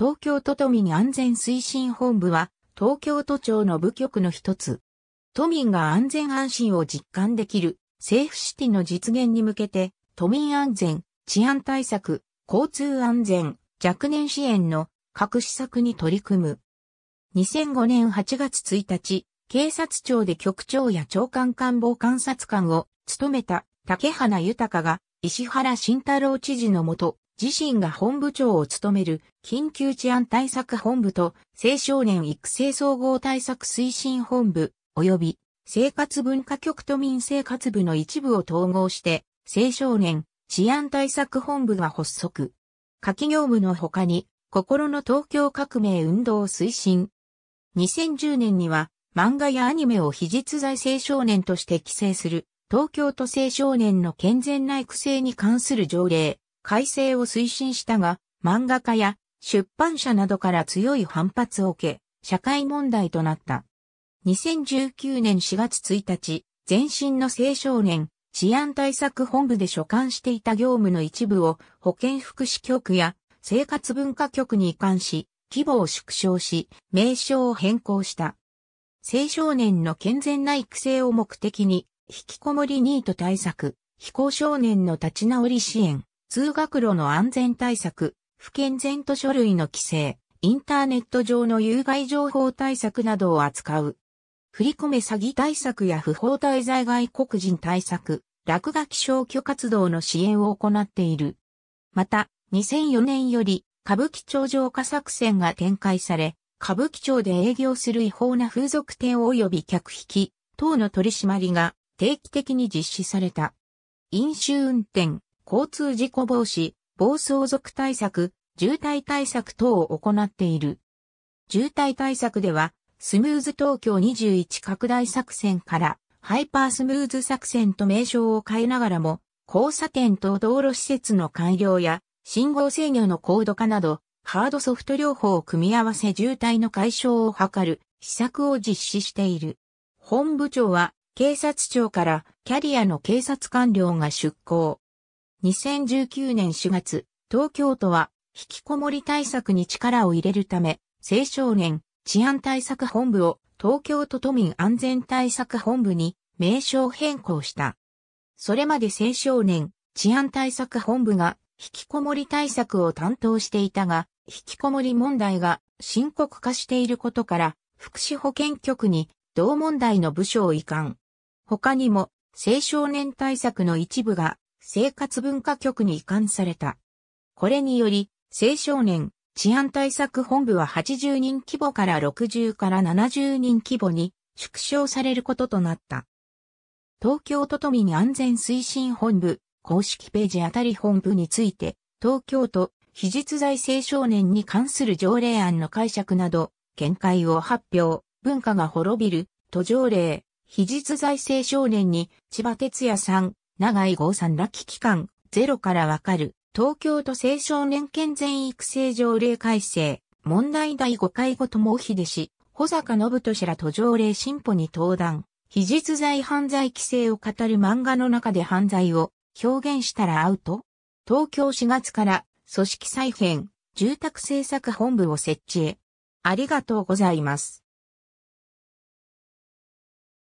東京都都民安全推進本部は、東京都庁の部局の一つ。都民が安全安心を実感できる、セーフシティの実現に向けて、都民安全、治安対策、交通安全、若年支援の各施策に取り組む。2005年8月1日、警察庁で局長や長官官房監察官を務めた竹花豊が石原慎太郎知事のもと、自身が本部長を務める緊急治安対策本部と青少年育成総合対策推進本部及び生活文化局都民生活部の一部を統合して青少年治安対策本部が発足。夏季業務の他に心の東京革命運動推進。2010年には漫画やアニメを非実在青少年として規制する東京都青少年の健全な育成に関する条例、改正を推進したが、漫画家や出版社などから強い反発を受け、社会問題となった。2019年4月1日、前身の青少年、治安対策本部で所管していた業務の一部を保健福祉局や生活文化局に移管し、規模を縮小し、名称を変更した。青少年の健全な育成を目的に、引きこもりニート対策、非行少年の立ち直り支援、通学路の安全対策、不健全図書類の規制、インターネット上の有害情報対策などを扱う。振り込め詐欺対策や不法滞在外国人対策、落書き消去活動の支援を行っている。また、2004年より歌舞伎町浄化作戦が展開され、歌舞伎町で営業する違法な風俗店及び客引き等の取り締まりが定期的に実施された。飲酒運転、交通事故防止、暴走族対策、渋滞対策等を行っている。渋滞対策では、スムーズ東京21拡大作戦からハイパースムーズ作戦と名称を変えながらも、交差点と道路施設の改良や信号制御の高度化など、ハードソフト療法を組み合わせ渋滞の解消を図る施策を実施している。本部長は警察庁からキャリアの警察官僚が出向。2019年4月、東京都は、引きこもり対策に力を入れるため、青少年治安対策本部を東京都都民安全対策本部に名称変更した。それまで青少年治安対策本部が引きこもり対策を担当していたが、引きこもり問題が深刻化していることから、福祉保健局に同問題の部署を移管。他にも青少年対策の一部が生活文化局に移管された。これにより、青少年治安対策本部は80人規模から60から70人規模に縮小されることとなった。東京都都民安全推進本部公式ページあたり本部について、東京都非実在青少年に関する条例案の解釈など、見解を発表、文化が滅びる、都条例、非実在青少年に千葉哲也さん、長井豪さんら期間、ゼロからわかる、東京都青少年健全育成条例改正、問題第5回ごともおひでし、保坂信氏ら途上令進歩に登壇、非実在犯罪規制を語る漫画の中で犯罪を表現したらアウト東京4月から組織再編、住宅政策本部を設置へ。ありがとうございます。